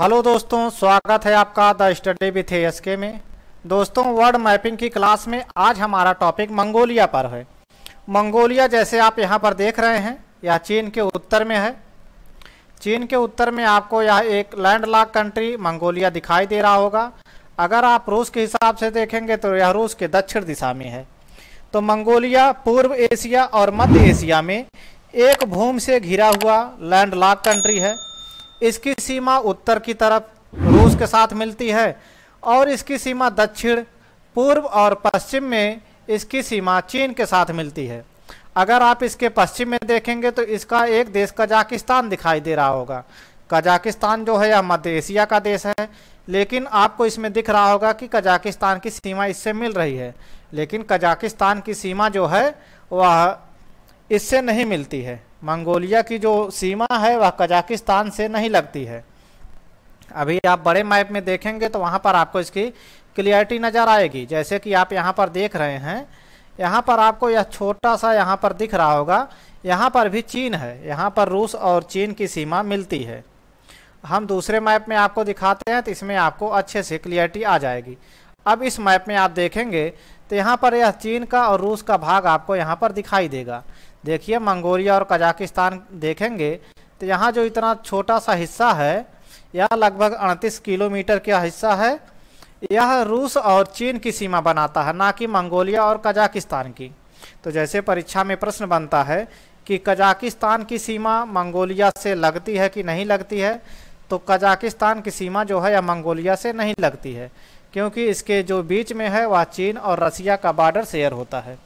hello दोस्तों स्वागत है आपका द स्टडी विथ एस के में दोस्तों वर्ड मैपिंग की क्लास में आज हमारा टॉपिक मंगोलिया पर है मंगोलिया जैसे आप यहाँ पर देख रहे हैं यह चीन के उत्तर में है चीन के उत्तर में आपको यह एक लैंड लॉक कंट्री मंगोलिया दिखाई दे रहा होगा अगर आप रूस के हिसाब से देखेंगे तो यह रूस के दक्षिण दिशा में है तो मंगोलिया पूर्व एशिया और मध्य एशिया में एक भूम से घिरा हुआ लैंड लॉक कंट्री है इसकी सीमा उत्तर की तरफ रूस के साथ मिलती है और इसकी सीमा दक्षिण पूर्व और पश्चिम में इसकी सीमा चीन के साथ मिलती है अगर आप इसके पश्चिम में देखेंगे तो इसका एक देश कजाकिस्तान दिखाई दे रहा होगा कजाकिस्तान जो है यह मध्य एशिया का देश है लेकिन आपको इसमें दिख रहा होगा कि कजाकिस्तान की सीमा इससे मिल रही है लेकिन कजाकिस्तान की सीमा जो है वह इससे नहीं मिलती है मंगोलिया की जो सीमा है वह कजाकिस्तान से नहीं लगती है अभी आप बड़े मैप में देखेंगे तो वहाँ पर आपको इसकी क्लियरिटी नज़र आएगी जैसे कि आप यहाँ पर देख रहे हैं यहाँ पर आपको यह छोटा सा यहाँ पर दिख रहा होगा यहाँ पर भी चीन है यहाँ पर रूस और चीन की सीमा मिलती है हम दूसरे मैप में आपको दिखाते हैं तो इसमें आपको अच्छे से क्लियरिटी आ जाएगी अब इस मैप में आप देखेंगे तो यहाँ पर यह चीन का और रूस का भाग आपको यहाँ पर दिखाई देगा देखिए मंगोलिया और कजाकिस्तान देखेंगे तो यहाँ जो इतना छोटा सा हिस्सा है यह लगभग अड़तीस किलोमीटर का हिस्सा है यह रूस और चीन की सीमा बनाता है ना कि मंगोलिया और कजाकिस्तान की तो जैसे परीक्षा में प्रश्न बनता है कि कजाकिस्तान की सीमा मंगोलिया से लगती है कि नहीं लगती है तो कजाकिस्तान की सीमा जो है यह मंगोलिया से नहीं लगती है क्योंकि इसके जो बीच में है वह चीन और रसिया का बॉर्डर शेयर होता है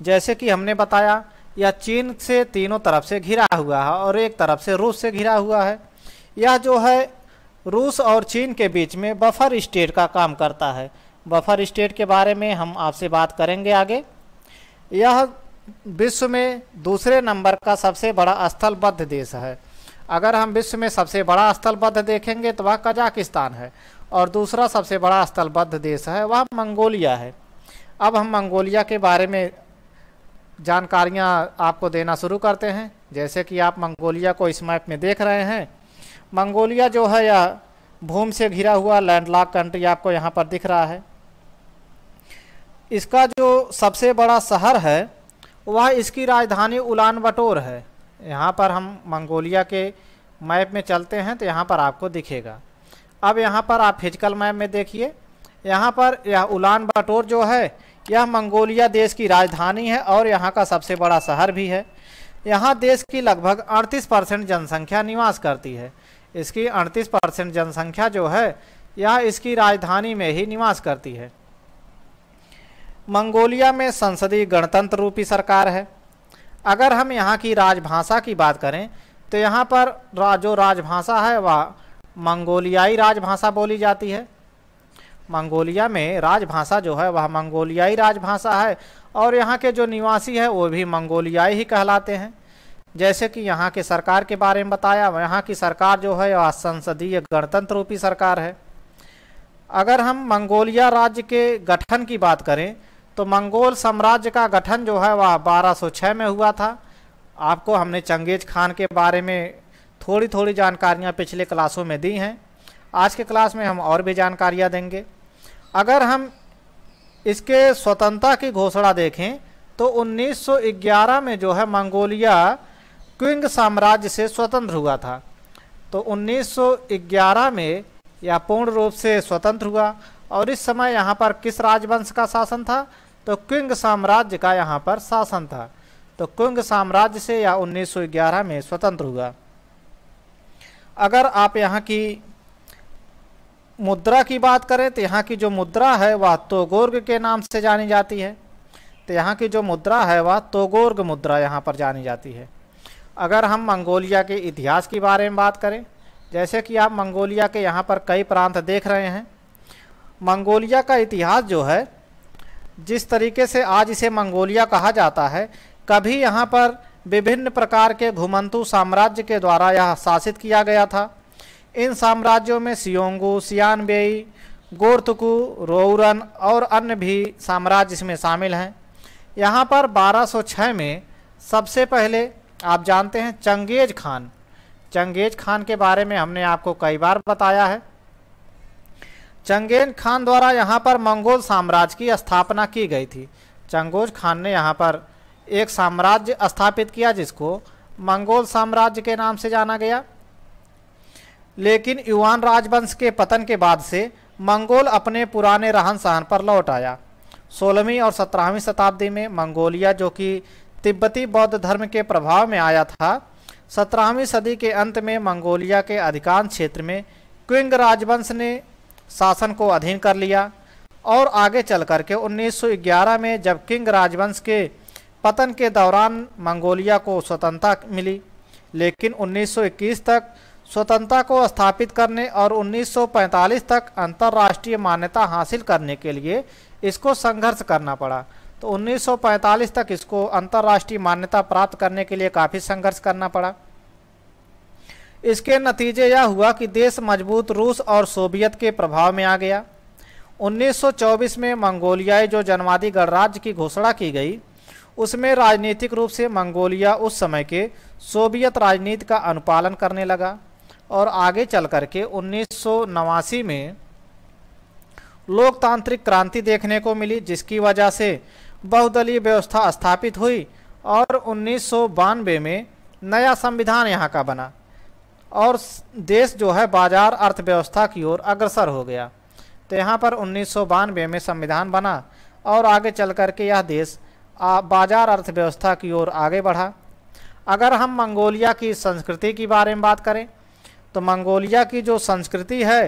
जैसे कि हमने बताया यह चीन से तीनों तरफ से घिरा हुआ है और एक तरफ से रूस से घिरा हुआ है यह जो है रूस और चीन के बीच में बफर स्टेट का काम करता है बफर स्टेट के बारे में हम आपसे बात करेंगे आगे यह विश्व में दूसरे नंबर का सबसे बड़ा स्थलबद्ध देश है अगर हम विश्व में सबसे बड़ा स्थलबद्ध देखेंगे तो वह कजाकिस्तान है और दूसरा सबसे बड़ा स्थलबद्ध देश है वह मंगोलिया है अब हम मंगोलिया के बारे में जानकारियाँ आपको देना शुरू करते हैं जैसे कि आप मंगोलिया को इस मैप में देख रहे हैं मंगोलिया जो है यह भूम से घिरा हुआ लैंडलॉक कंट्री आपको यहाँ पर दिख रहा है इसका जो सबसे बड़ा शहर है वह इसकी राजधानी उलान बटोर है यहाँ पर हम मंगोलिया के मैप में चलते हैं तो यहाँ पर आपको दिखेगा अब यहाँ पर आप फिजिकल मैप में देखिए यहाँ पर यह उलान बटोर जो है यह मंगोलिया देश की राजधानी है और यहाँ का सबसे बड़ा शहर भी है यहाँ देश की लगभग 38 परसेंट जनसंख्या निवास करती है इसकी 38 परसेंट जनसंख्या जो है यह इसकी राजधानी में ही निवास करती है मंगोलिया में संसदीय गणतंत्र रूपी सरकार है अगर हम यहाँ की राजभाषा की बात करें तो यहाँ पर जो राजभाषा है वह मंगोलियाई राजभाषा बोली जाती है मंगोलिया में राजभाषा जो है वह मंगोलियाई राजभाषा है और यहाँ के जो निवासी है वो भी मंगोलियाई ही कहलाते हैं जैसे कि यहाँ के सरकार के बारे में बताया यहाँ की सरकार जो है वह संसदीय गणतंत्र रूपी सरकार है अगर हम मंगोलिया राज्य के गठन की बात करें तो मंगोल साम्राज्य का गठन जो है वह 1206 में हुआ था आपको हमने चंगेज खान के बारे में थोड़ी थोड़ी जानकारियाँ पिछले क्लासों में दी हैं आज के क्लास में हम और भी जानकारियाँ देंगे अगर हम इसके स्वतंत्रता की घोषणा देखें तो 1911 में जो है मंगोलिया क्विंग साम्राज्य से स्वतंत्र हुआ था तो 1911 में यह पूर्ण रूप से स्वतंत्र हुआ और इस समय यहाँ पर किस राजवंश का शासन था तो क्विंग साम्राज्य का यहाँ पर शासन था तो क्विंग साम्राज्य से या 1911 में स्वतंत्र हुआ अगर आप यहाँ की मुद्रा की बात करें तो यहाँ की जो मुद्रा है वह तोगोर्ग के नाम से जानी जाती है तो यहाँ की जो मुद्रा है वह तोगोर्ग मुद्रा यहाँ पर जानी जाती है अगर हम मंगोलिया के इतिहास के बारे में बात करें जैसे कि आप मंगोलिया के यहाँ पर कई प्रांत देख रहे हैं मंगोलिया का इतिहास जो है जिस तरीके से आज इसे मंगोलिया कहा जाता है कभी यहाँ पर विभिन्न प्रकार के घुमंतु साम्राज्य के द्वारा यह शासित किया गया था इन साम्राज्यों में सियोंगू सियानबेई गोर्तकू रोरन और अन्य भी साम्राज्य इसमें शामिल हैं यहाँ पर 1206 में सबसे पहले आप जानते हैं चंगेज खान चंगेज खान के बारे में हमने आपको कई बार बताया है चंगेज खान द्वारा यहाँ पर मंगोल साम्राज्य की स्थापना की गई थी चंगोज खान ने यहाँ पर एक साम्राज्य स्थापित किया जिसको मंगोल साम्राज्य के नाम से जाना गया लेकिन युवान राजवंश के पतन के बाद से मंगोल अपने पुराने रहन सहन पर लौट आया सोलहवीं और सत्रहवीं शताब्दी में मंगोलिया जो कि तिब्बती बौद्ध धर्म के प्रभाव में आया था सत्रहवीं सदी के अंत में मंगोलिया के अधिकांश क्षेत्र में क्विंग राजवंश ने शासन को अधीन कर लिया और आगे चल करके 1911 में जब किंग राजवंश के पतन के दौरान मंगोलिया को स्वतंत्रता मिली लेकिन 1921 तक स्वतंत्रता को स्थापित करने और 1945 तक अंतर्राष्ट्रीय मान्यता हासिल करने के लिए इसको संघर्ष करना पड़ा तो 1945 तक इसको अंतर्राष्ट्रीय मान्यता प्राप्त करने के लिए काफ़ी संघर्ष करना पड़ा इसके नतीजे यह हुआ कि देश मजबूत रूस और सोवियत के प्रभाव में आ गया 1924 में मंगोलियाई जो जनवादी गणराज्य की घोषणा की गई उसमें राजनीतिक रूप से मंगोलिया उस समय के सोवियत राजनीति का अनुपालन करने लगा और आगे चल करके उन्नीस में लोकतांत्रिक क्रांति देखने को मिली जिसकी वजह से बहुदलीय व्यवस्था स्थापित हुई और उन्नीस में नया संविधान यहाँ का बना और देश जो है बाजार अर्थव्यवस्था की ओर अग्रसर हो गया तो यहाँ पर उन्नीस में संविधान बना और आगे चल करके यह देश बाजार अर्थव्यवस्था की ओर आगे बढ़ा अगर हम मंगोलिया की संस्कृति के बारे में बात करें तो मंगोलिया की जो संस्कृति है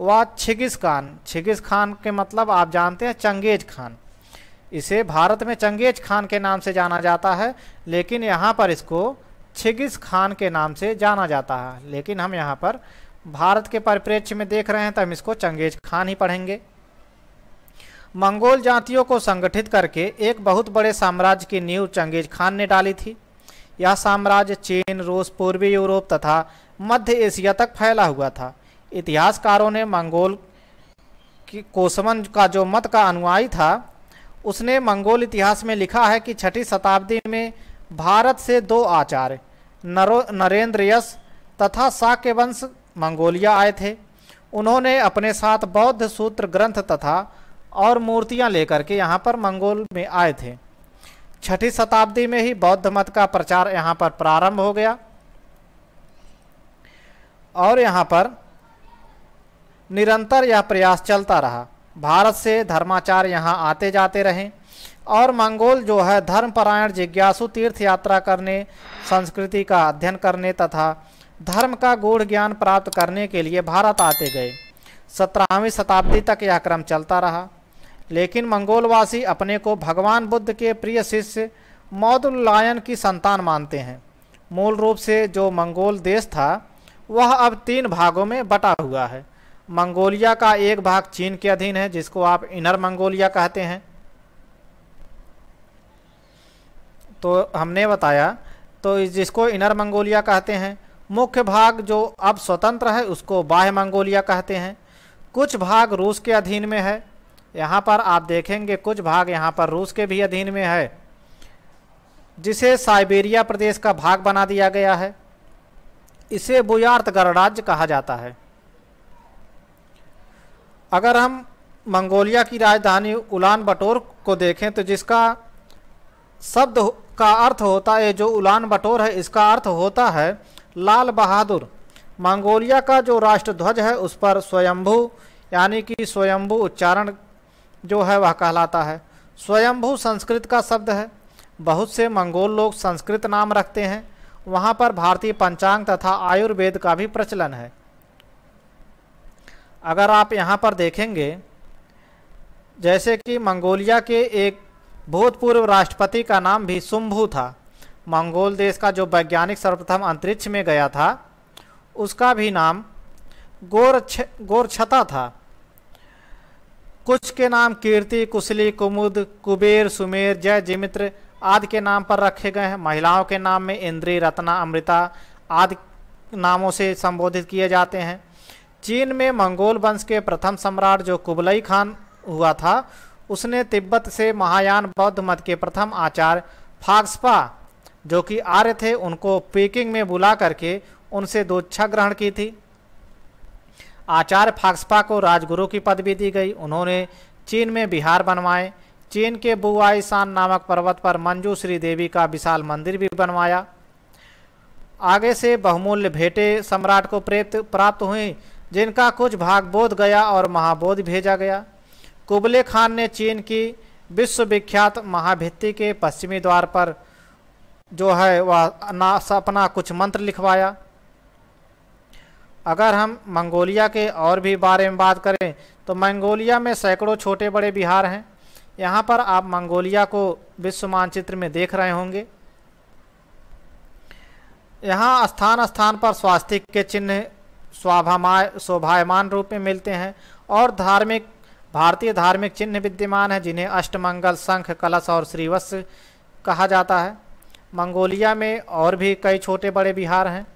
वह छिगिस खान छिगिस खान के मतलब आप जानते हैं चंगेज खान इसे भारत में चंगेज खान के नाम से जाना जाता है लेकिन यहाँ पर इसको छिगिस खान के नाम से जाना जाता है लेकिन हम यहाँ पर भारत के परिप्रेक्ष्य में देख रहे हैं तो हम इसको चंगेज खान ही पढ़ेंगे मंगोल जातियों को संगठित करके एक बहुत बड़े साम्राज्य की नींव चंगेज खान ने डाली थी यह साम्राज्य चीन रूस पूर्वी यूरोप तथा मध्य एशिया तक फैला हुआ था इतिहासकारों ने मंगोल की कोसमन का जो मत का अनुयायी था उसने मंगोल इतिहास में लिखा है कि छठी शताब्दी में भारत से दो आचार्य नरो नरेंद्र यश तथा साकेवंश वंश मंगोलिया आए थे उन्होंने अपने साथ बौद्ध सूत्र ग्रंथ तथा और मूर्तियां लेकर के यहाँ पर मंगोल में आए थे छठी शताब्दी में ही बौद्ध मत का प्रचार यहाँ पर प्रारंभ हो गया और यहाँ पर निरंतर यह प्रयास चलता रहा भारत से धर्माचार्य यहाँ आते जाते रहे और मंगोल जो है धर्मपरायण जिज्ञासु तीर्थ यात्रा करने संस्कृति का अध्ययन करने तथा धर्म का गूढ़ ज्ञान प्राप्त करने के लिए भारत आते गए सत्रहवीं शताब्दी तक यह क्रम चलता रहा लेकिन मंगोलवासी अपने को भगवान बुद्ध के प्रिय शिष्य मौदुल्लायन की संतान मानते हैं मूल रूप से जो मंगोल देश था वह अब तीन भागों में बटा हुआ है मंगोलिया का एक भाग चीन के अधीन है जिसको आप इनर मंगोलिया कहते हैं तो हमने बताया तो जिसको इनर मंगोलिया कहते हैं मुख्य भाग जो अब स्वतंत्र है उसको बाह्य मंगोलिया कहते हैं कुछ भाग रूस के अधीन में है यहाँ पर आप देखेंगे कुछ भाग यहाँ पर रूस के भी अधीन में है जिसे साइबेरिया प्रदेश का भाग बना दिया गया है इसे बुयार्त गणराज्य कहा जाता है अगर हम मंगोलिया की राजधानी उलान बटोर को देखें तो जिसका शब्द का अर्थ होता है जो उलान बटोर है इसका अर्थ होता है लाल बहादुर मंगोलिया का जो राष्ट्रध्वज है उस पर स्वयंभू यानी कि स्वयंभू उच्चारण जो है वह कहलाता है स्वयंभू संस्कृत का शब्द है बहुत से मंगोल लोग संस्कृत नाम रखते हैं वहाँ पर भारतीय पंचांग तथा आयुर्वेद का भी प्रचलन है अगर आप यहाँ पर देखेंगे जैसे कि मंगोलिया के एक भूतपूर्व राष्ट्रपति का नाम भी सुम्भू था मंगोल देश का जो वैज्ञानिक सर्वप्रथम अंतरिक्ष में गया था उसका भी नाम गोरछ गोरछता था कुछ के नाम कीर्ति कुशली कुमुद कुबेर सुमेर जय जिमित्र आदि के नाम पर रखे गए हैं महिलाओं के नाम में इंद्री रत्ना अमृता आदि नामों से संबोधित किए जाते हैं चीन में मंगोल वंश के प्रथम सम्राट जो कुबलई खान हुआ था उसने तिब्बत से महायान बौद्ध मत के प्रथम आचार्य फाक्सपा जो कि आर्य थे उनको पेकिंग में बुला करके उनसे दोच्छा ग्रहण की थी आचार्य फाक्सपा को राजगुरु की पदवी दी गई उन्होंने चीन में बिहार बनवाए चीन के बुआई शान नामक पर्वत पर मंजू श्री देवी का विशाल मंदिर भी बनवाया आगे से बहुमूल्य भेटे सम्राट को प्रेत प्राप्त हुई जिनका कुछ भाग बोध गया और महाबोध भेजा गया कुबले खान ने चीन की विश्वविख्यात महाभित्ति के पश्चिमी द्वार पर जो है वह अपना कुछ मंत्र लिखवाया अगर हम मंगोलिया के और भी बारे में बात करें तो मंगोलिया में सैकड़ों छोटे बड़े बिहार हैं यहाँ पर आप मंगोलिया को विश्व मानचित्र में देख रहे होंगे यहाँ स्थान स्थान पर स्वास्थ्य के चिन्ह स्वाभामाय शोभायमान रूप में मिलते हैं और धार्मिक भारतीय धार्मिक चिन्ह विद्यमान हैं जिन्हें अष्टमंगल शंख कलश और श्रीवत्स कहा जाता है मंगोलिया में और भी कई छोटे बड़े बिहार हैं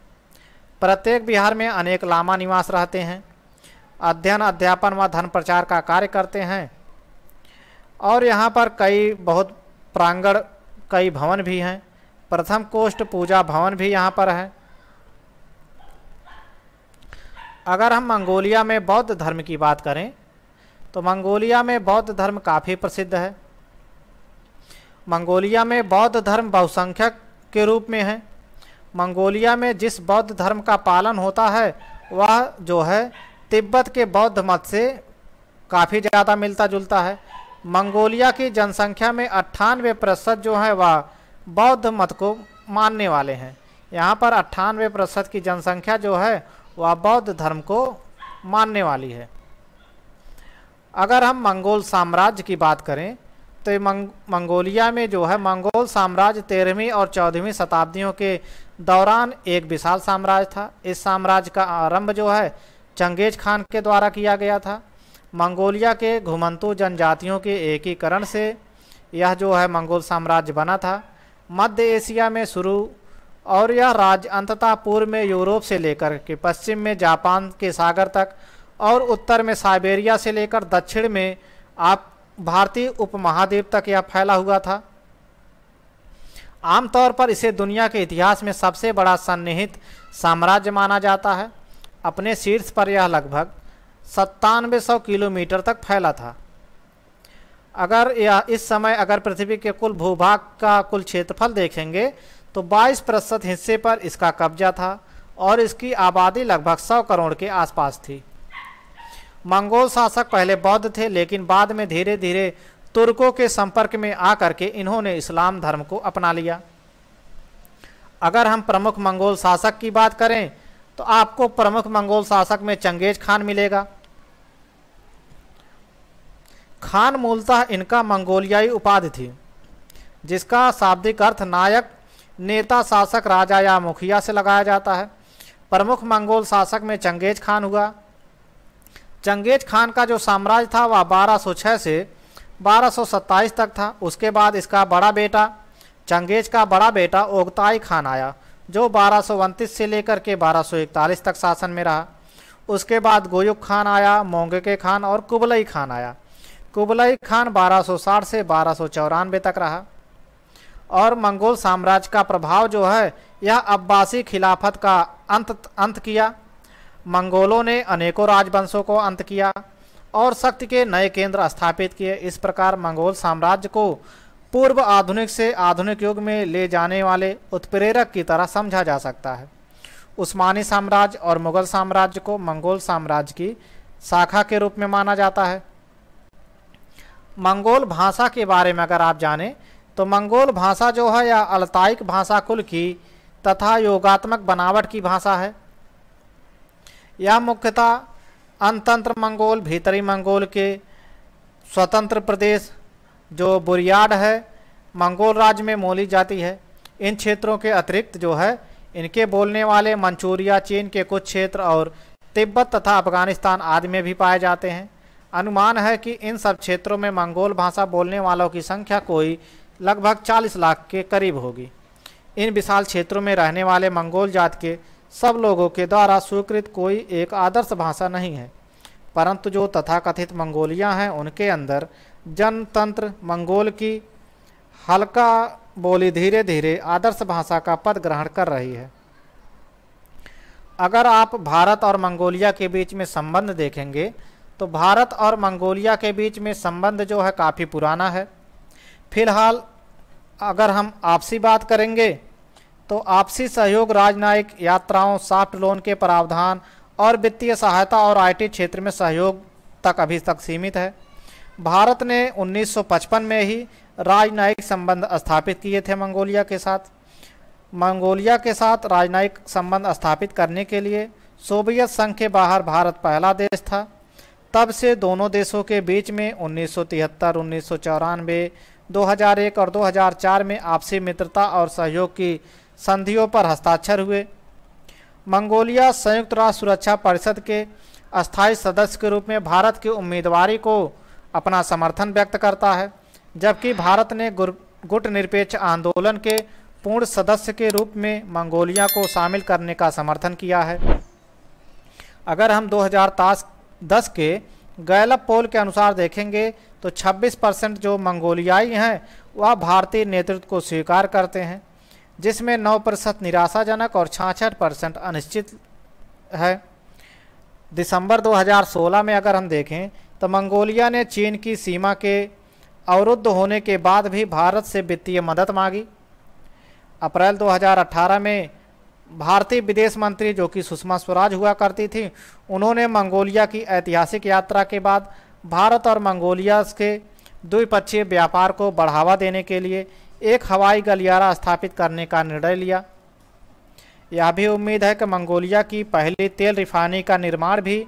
प्रत्येक बिहार में अनेक लामा निवास रहते हैं अध्ययन अध्यापन व धन प्रचार का कार्य करते हैं और यहाँ पर कई बहुत प्रांगण कई भवन भी हैं प्रथम कोष्ठ पूजा भवन भी यहाँ पर है अगर हम मंगोलिया में बौद्ध धर्म की बात करें तो मंगोलिया में बौद्ध धर्म काफ़ी प्रसिद्ध है मंगोलिया में बौद्ध धर्म बहुसंख्यक के रूप में है मंगोलिया में जिस बौद्ध धर्म का पालन होता है वह जो है तिब्बत के बौद्ध मत से काफ़ी ज़्यादा मिलता जुलता है मंगोलिया की जनसंख्या में अट्ठानवे प्रतिशत जो है वह बौद्ध मत को मानने वाले हैं यहाँ पर अट्ठानवे प्रतिशत की जनसंख्या जो है वह बौद्ध धर्म को मानने वाली है अगर हम मंगोल साम्राज्य की बात करें तो मंग मंगोलिया में जो है मंगोल साम्राज्य तेरहवीं और चौदहवीं शताब्दियों के दौरान एक विशाल साम्राज्य था इस साम्राज्य का आरंभ जो है चंगेज खान के द्वारा किया गया था मंगोलिया के घुमंतु जनजातियों के एकीकरण से यह जो है मंगोल साम्राज्य बना था मध्य एशिया में शुरू और यह राज्य अंततः पूर्व में यूरोप से लेकर के पश्चिम में जापान के सागर तक और उत्तर में साइबेरिया से लेकर दक्षिण में आप भारतीय उपमहाद्वीप तक यह फैला हुआ था आमतौर पर इसे दुनिया के इतिहास में सबसे बड़ा सन्निहित साम्राज्य माना जाता है अपने शीर्ष पर यह लगभग सत्तानवे सौ किलोमीटर तक फैला था अगर यह इस समय अगर पृथ्वी के कुल भूभाग का कुल क्षेत्रफल देखेंगे तो 22 प्रतिशत हिस्से पर इसका कब्जा था और इसकी आबादी लगभग 100 करोड़ के आसपास थी मंगोल शासक पहले बौद्ध थे लेकिन बाद में धीरे धीरे तुर्कों के संपर्क में आकर के इन्होंने इस्लाम धर्म को अपना लिया अगर हम प्रमुख मंगोल शासक की बात करें तो आपको प्रमुख मंगोल शासक में चंगेज खान मिलेगा खान मूलतः इनका मंगोलियाई उपाधि थी जिसका शाब्दिक अर्थ नायक नेता शासक राजा या मुखिया से लगाया जाता है प्रमुख मंगोल शासक में चंगेज खान हुआ चंगेज खान का जो साम्राज्य था वह 1206 से 1227 तक था उसके बाद इसका बड़ा बेटा चंगेज का बड़ा बेटा ओगताई खान आया जो बारह से लेकर के बारह तक शासन में रहा उसके बाद गोयुक खान आया मोंगे के खान और कुबलई खान आया कुबलाई खान 1260 से बारह तक रहा और मंगोल साम्राज्य का प्रभाव जो है यह अब्बासी खिलाफत का अंत अंत किया मंगोलों ने अनेकों राजवंशों को अंत किया और शक्ति के नए केंद्र स्थापित किए इस प्रकार मंगोल साम्राज्य को पूर्व आधुनिक से आधुनिक युग में ले जाने वाले उत्प्रेरक की तरह समझा जा सकता है उस्मानी साम्राज्य और मुगल साम्राज्य को मंगोल साम्राज्य की शाखा के रूप में माना जाता है मंगोल भाषा के बारे में अगर आप जानें तो मंगोल भाषा जो है यह अलताइक भाषा कुल की तथा योगात्मक बनावट की भाषा है यह मुख्यतः अनतंत्र मंगोल भीतरी मंगोल के स्वतंत्र प्रदेश जो बुरियाड है मंगोल राज्य में मोली जाती है इन क्षेत्रों के अतिरिक्त जो है इनके बोलने वाले मंचूरिया चीन के कुछ क्षेत्र और तिब्बत तथा अफगानिस्तान आदि में भी पाए जाते हैं अनुमान है कि इन सब क्षेत्रों में मंगोल भाषा बोलने वालों की संख्या कोई लगभग 40 लाख के करीब होगी इन विशाल क्षेत्रों में रहने वाले मंगोल जात के सब लोगों के द्वारा स्वीकृत कोई एक आदर्श भाषा नहीं है परंतु जो तथाकथित मंगोलियाँ हैं उनके अंदर जनतंत्र मंगोल की हल्का बोली धीरे धीरे आदर्श भाषा का पद ग्रहण कर रही है अगर आप भारत और मंगोलिया के बीच में संबंध देखेंगे तो भारत और मंगोलिया के बीच में संबंध जो है काफ़ी पुराना है फिलहाल अगर हम आपसी बात करेंगे तो आपसी सहयोग राजनयिक यात्राओं सॉफ्ट लोन के प्रावधान और वित्तीय सहायता और आईटी क्षेत्र में सहयोग तक अभी तक सीमित है भारत ने 1955 में ही राजनयिक संबंध स्थापित किए थे मंगोलिया के साथ मंगोलिया के साथ राजनयिक संबंध स्थापित करने के लिए सोवियत संघ के बाहर भारत पहला देश था तब से दोनों देशों के बीच में उन्नीस सौ तिहत्तर उन्नीस सौ चौरानवे दो हजार एक और दो हजार चार में आपसी मित्रता और सहयोग की संधियों पर हस्ताक्षर हुए मंगोलिया संयुक्त राष्ट्र सुरक्षा परिषद के अस्थायी सदस्य के रूप में भारत की उम्मीदवारी को अपना समर्थन व्यक्त करता है जबकि भारत ने गुट निरपेक्ष आंदोलन के पूर्ण सदस्य के रूप में मंगोलिया को शामिल करने का समर्थन किया है अगर हम दो हजार दस के गैलप पोल के अनुसार देखेंगे तो 26 परसेंट जो मंगोलियाई हैं वह भारतीय नेतृत्व को स्वीकार करते हैं जिसमें 9 प्रतिशत निराशाजनक और छाछठ परसेंट अनिश्चित है दिसंबर 2016 में अगर हम देखें तो मंगोलिया ने चीन की सीमा के अवरुद्ध होने के बाद भी भारत से वित्तीय मदद मांगी अप्रैल 2018 में भारतीय विदेश मंत्री जो कि सुषमा स्वराज हुआ करती थी उन्होंने मंगोलिया की ऐतिहासिक यात्रा के बाद भारत और मंगोलिया के द्विपक्षीय व्यापार को बढ़ावा देने के लिए एक हवाई गलियारा स्थापित करने का निर्णय लिया यह भी उम्मीद है कि मंगोलिया की पहली तेल रिफाइनरी का निर्माण भी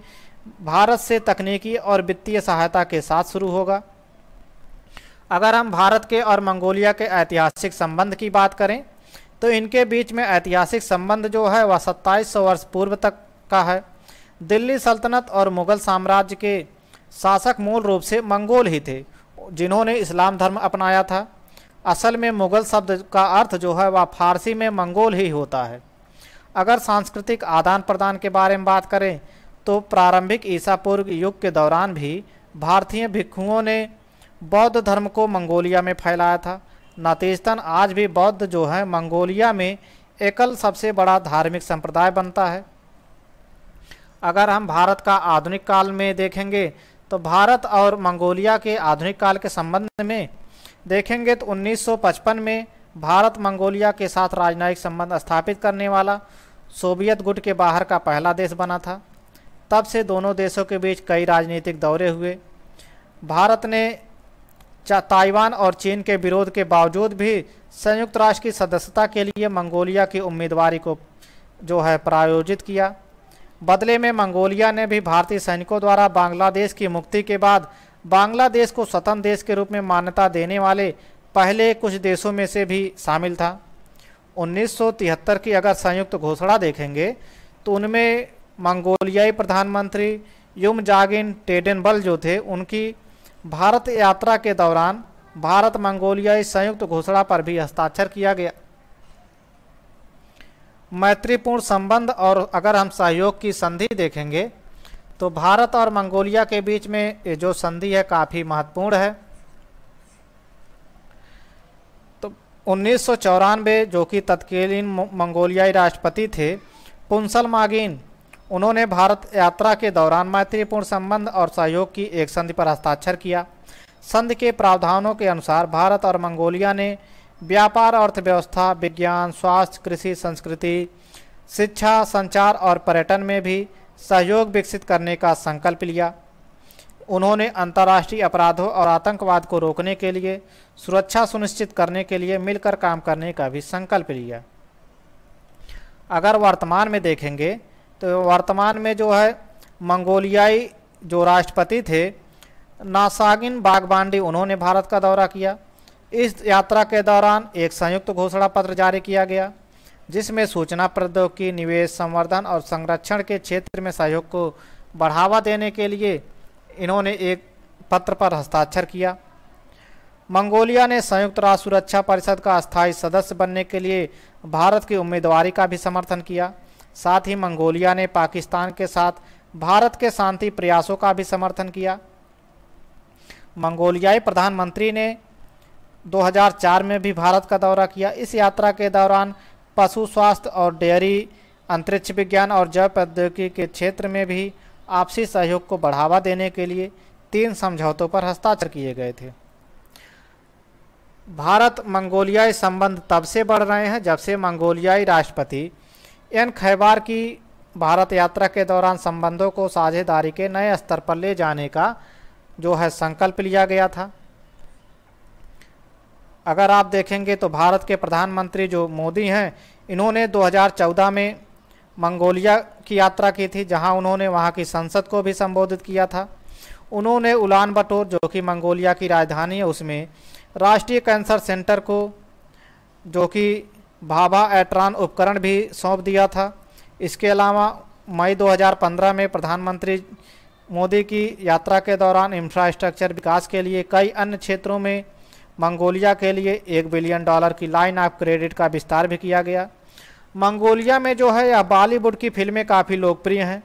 भारत से तकनीकी और वित्तीय सहायता के साथ शुरू होगा अगर हम भारत के और मंगोलिया के ऐतिहासिक संबंध की बात करें तो इनके बीच में ऐतिहासिक संबंध जो है वह 2700 वर्ष पूर्व तक का है दिल्ली सल्तनत और मुग़ल साम्राज्य के शासक मूल रूप से मंगोल ही थे जिन्होंने इस्लाम धर्म अपनाया था असल में मुग़ल शब्द का अर्थ जो है वह फारसी में मंगोल ही होता है अगर सांस्कृतिक आदान प्रदान के बारे में बात करें तो प्रारंभिक ईसा पूर्व युग के दौरान भी भारतीय भिक्षुओं ने बौद्ध धर्म को मंगोलिया में फैलाया था नतीजतन आज भी बौद्ध जो है मंगोलिया में एकल सबसे बड़ा धार्मिक संप्रदाय बनता है अगर हम भारत का आधुनिक काल में देखेंगे तो भारत और मंगोलिया के आधुनिक काल के संबंध में देखेंगे तो 1955 में भारत मंगोलिया के साथ राजनयिक संबंध स्थापित करने वाला सोवियत गुट के बाहर का पहला देश बना था तब से दोनों देशों के बीच कई राजनीतिक दौरे हुए भारत ने ताइवान और चीन के विरोध के बावजूद भी संयुक्त राष्ट्र की सदस्यता के लिए मंगोलिया की उम्मीदवारी को जो है प्रायोजित किया बदले में मंगोलिया ने भी भारतीय सैनिकों द्वारा बांग्लादेश की मुक्ति के बाद बांग्लादेश को स्वतंत्र देश के रूप में मान्यता देने वाले पहले कुछ देशों में से भी शामिल था 1973 की अगर संयुक्त घोषणा देखेंगे तो उनमें मंगोलियाई प्रधानमंत्री युम जागिन टेडनबल जो थे उनकी भारत यात्रा के दौरान भारत मंगोलियाई संयुक्त घोषणा पर भी हस्ताक्षर किया गया मैत्रीपूर्ण संबंध और अगर हम सहयोग की संधि देखेंगे तो भारत और मंगोलिया के बीच में ये जो संधि है काफ़ी महत्वपूर्ण है तो उन्नीस जो कि तत्कालीन मंगोलियाई राष्ट्रपति थे पुंसल मागिन उन्होंने भारत यात्रा के दौरान मैत्रीपूर्ण संबंध और सहयोग की एक संधि पर हस्ताक्षर किया संधि के प्रावधानों के अनुसार भारत और मंगोलिया ने व्यापार अर्थव्यवस्था विज्ञान स्वास्थ्य कृषि संस्कृति शिक्षा संचार और पर्यटन में भी सहयोग विकसित करने का संकल्प लिया उन्होंने अंतर्राष्ट्रीय अपराधों और आतंकवाद को रोकने के लिए सुरक्षा सुनिश्चित करने के लिए मिलकर काम करने का भी संकल्प लिया अगर वर्तमान में देखेंगे तो वर्तमान में जो है मंगोलियाई जो राष्ट्रपति थे नासागिन बागबांडी उन्होंने भारत का दौरा किया इस यात्रा के दौरान एक संयुक्त घोषणा पत्र जारी किया गया जिसमें सूचना प्रौद्योगिकी निवेश संवर्धन और संरक्षण के क्षेत्र में सहयोग को बढ़ावा देने के लिए इन्होंने एक पत्र पर हस्ताक्षर किया मंगोलिया ने संयुक्त राष्ट्र सुरक्षा परिषद का स्थायी सदस्य बनने के लिए भारत की उम्मीदवारी का भी समर्थन किया साथ ही मंगोलिया ने पाकिस्तान के साथ भारत के शांति प्रयासों का भी समर्थन किया मंगोलियाई प्रधानमंत्री ने 2004 में भी भारत का दौरा किया इस यात्रा के दौरान पशु स्वास्थ्य और डेयरी अंतरिक्ष विज्ञान और जैव प्रौद्योगिकी के क्षेत्र में भी आपसी सहयोग को बढ़ावा देने के लिए तीन समझौतों पर हस्ताक्षर किए गए थे भारत मंगोलियाई संबंध तब से बढ़ रहे हैं जब से मंगोलियाई राष्ट्रपति एन खैबार की भारत यात्रा के दौरान संबंधों को साझेदारी के नए स्तर पर ले जाने का जो है संकल्प लिया गया था अगर आप देखेंगे तो भारत के प्रधानमंत्री जो मोदी हैं इन्होंने 2014 में मंगोलिया की यात्रा की थी जहां उन्होंने वहां की संसद को भी संबोधित किया था उन्होंने उलान बटोर जो कि मंगोलिया की राजधानी है उसमें राष्ट्रीय कैंसर सेंटर को जो कि भाभा एट्रान उपकरण भी सौंप दिया था इसके अलावा मई 2015 में प्रधानमंत्री मोदी की यात्रा के दौरान इंफ्रास्ट्रक्चर विकास के लिए कई अन्य क्षेत्रों में मंगोलिया के लिए एक बिलियन डॉलर की लाइन ऑफ क्रेडिट का विस्तार भी किया गया मंगोलिया में जो है यह बॉलीवुड की फिल्में काफ़ी लोकप्रिय हैं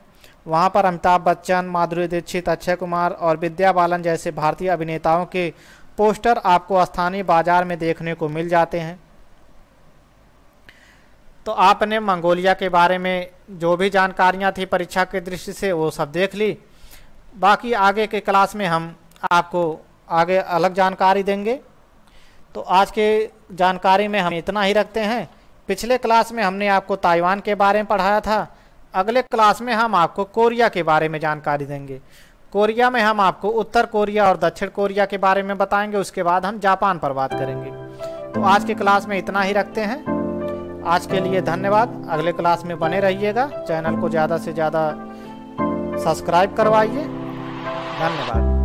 वहाँ पर अमिताभ बच्चन माधुरी दीक्षित अक्षय कुमार और विद्या बालन जैसे भारतीय अभिनेताओं के पोस्टर आपको स्थानीय बाजार में देखने को मिल जाते हैं तो आपने मंगोलिया के बारे में जो भी जानकारियाँ थी परीक्षा के दृष्टि से वो सब देख ली बाकी आगे के क्लास में हम आपको आगे अलग जानकारी देंगे तो आज के जानकारी में हम इतना ही रखते हैं पिछले क्लास में हमने आपको ताइवान के बारे में पढ़ाया था अगले क्लास में हम आपको कोरिया के बारे में जानकारी देंगे कोरिया में हम आपको उत्तर कोरिया और दक्षिण कोरिया के बारे में बताएंगे उसके बाद हम जापान पर बात करेंगे तो आज के क्लास में इतना ही रखते हैं आज के लिए धन्यवाद अगले क्लास में बने रहिएगा चैनल को ज़्यादा से ज़्यादा सब्सक्राइब करवाइए धन्यवाद